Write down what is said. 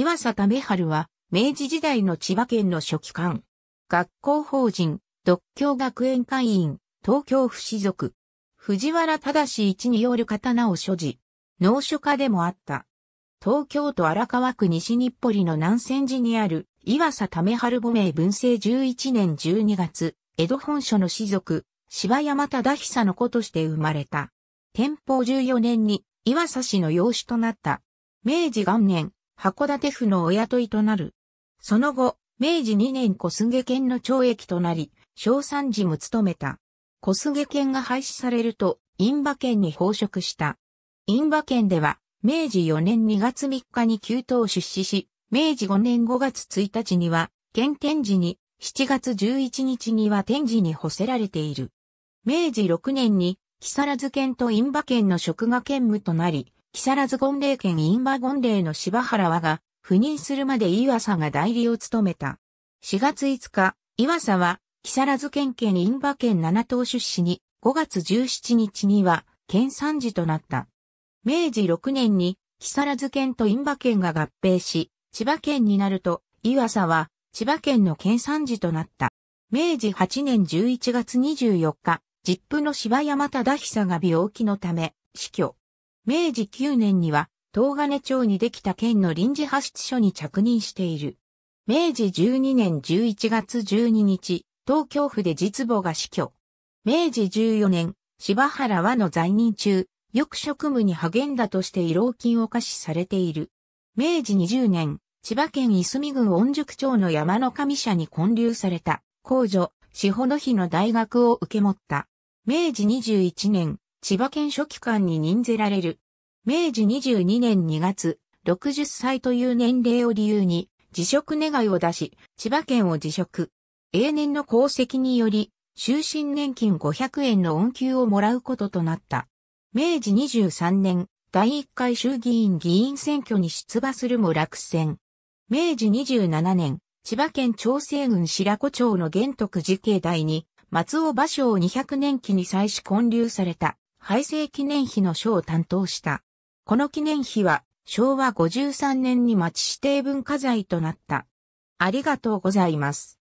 岩佐為春は、明治時代の千葉県の書記官。学校法人、独協学園会員、東京府士族。藤原正一による刀を所持。農書家でもあった。東京都荒川区西日暮里の南千寺にある、岩佐為春母名文政11年12月、江戸本所の士族、柴山忠久の子として生まれた。天保14年に岩佐氏の養子となった。明治元年、函館府のお雇いとなる。その後、明治2年小菅県の懲役となり、小三寺も務めた。小菅県が廃止されると、印馬県に奉職した。印馬県では、明治4年2月3日に旧島出資し、明治5年5月1日には、県天寺に、7月11日には天寺に干せられている。明治6年に、木更津県と印馬県の職が兼務となり、木更津権霊県印馬権霊の柴原和が、赴任するまで岩佐が代理を務めた。4月5日、岩佐は、木更津県県印馬県七島出資に、5月17日には、県産事となった。明治6年に、木更津県と印馬県が合併し、千葉県になると、岩佐は、千葉県の県産事となった。明治8年11月24日、実父の柴山忠久が病気のため、死去。明治9年には、東金町にできた県の臨時派出所に着任している。明治12年11月12日、東京府で実母が死去。明治14年、柴原和の在任中、よく職務に励んだとして慰労金を課しされている。明治20年、千葉県いすみ郡御宿町の山の神社に建立された、公女、志保の日の大学を受け持った。明治21年、千葉県書記官に任ぜられる。明治22年2月、60歳という年齢を理由に辞職願いを出し、千葉県を辞職。永年の功績により、終身年金500円の恩給をもらうこととなった。明治23年、第1回衆議院議員選挙に出馬するも落選。明治27年、千葉県長生郡白子町の玄徳寺境内に、松尾芭蕉200年期に再し建立された廃成記念碑の書を担当した。この記念碑は昭和53年に町指定文化財となった。ありがとうございます。